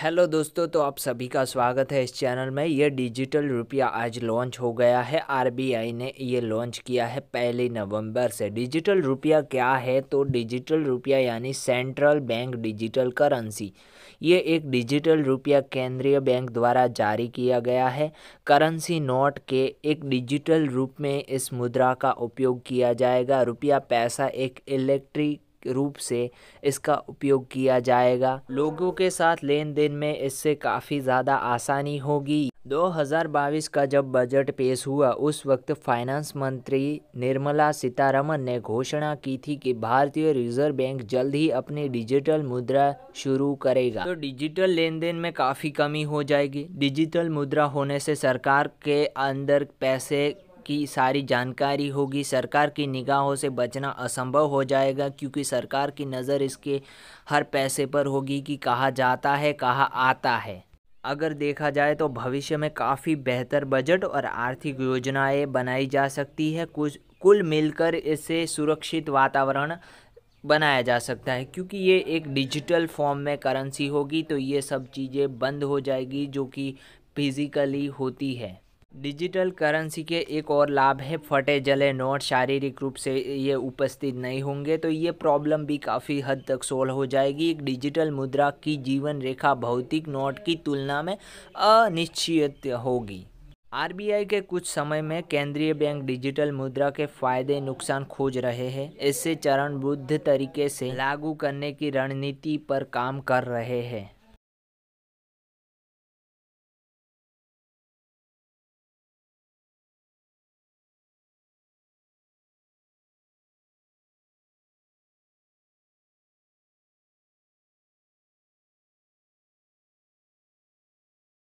hello दोस्तों तो आप सभी का स्वागत है इस चैनल में ये डिजिटल रुपया आज लॉन्च हो गया है आरबीआई ने ये लॉन्च किया है पहली नवंबर से डिजिटल रुपया क्या है तो डिजिटल रुपया यानी सेंट्रल बैंक डिजिटल करेंसी ये एक डिजिटल रुपया केंद्रीय बैंक द्वारा जारी किया गया है करेंसी नोट के एक डिजिटल रूप में इस मुद्रा का उपयोग किया जाएगा रुपया पैसा एक इलेक्ट्रिक रूप से इसका उपयोग किया जाएगा लोगों के साथ लेन देन में इससे काफ़ी ज़्यादा आसानी होगी 2022 का जब बजट पेश हुआ उस वक्त फाइनेंस मंत्री निर्मला सीतारमन ने घोषणा की थी कि भारतीय रिजर्व बैंक जल्द ही अपनी डिजिटल मुद्रा शुरू करेगा तो डिजिटल लेन देन में काफ़ी कमी हो जाएगी डिजिटल मुद्रा होने से सरकार के अंदर पैसे की सारी जानकारी होगी सरकार की निगाहों से बचना असंभव हो जाएगा क्योंकि सरकार की नज़र इसके हर पैसे पर होगी कि कहा जाता है कहा आता है अगर देखा जाए तो भविष्य में काफ़ी बेहतर बजट और आर्थिक योजनाएं बनाई जा सकती है कुछ कुल मिलकर इसे सुरक्षित वातावरण बनाया जा सकता है क्योंकि ये एक डिजिटल फॉर्म में करेंसी होगी तो ये सब चीज़ें बंद हो जाएगी जो कि फिज़िकली होती है डिजिटल करेंसी के एक और लाभ है फटे जले नोट शारीरिक रूप से ये उपस्थित नहीं होंगे तो ये प्रॉब्लम भी काफ़ी हद तक सोल्व हो जाएगी एक डिजिटल मुद्रा की जीवन रेखा भौतिक नोट की तुलना में अनिश्चित होगी आरबीआई के कुछ समय में केंद्रीय बैंक डिजिटल मुद्रा के फायदे नुकसान खोज रहे हैं इससे चरणबद्ध तरीके से लागू करने की रणनीति पर काम कर रहे हैं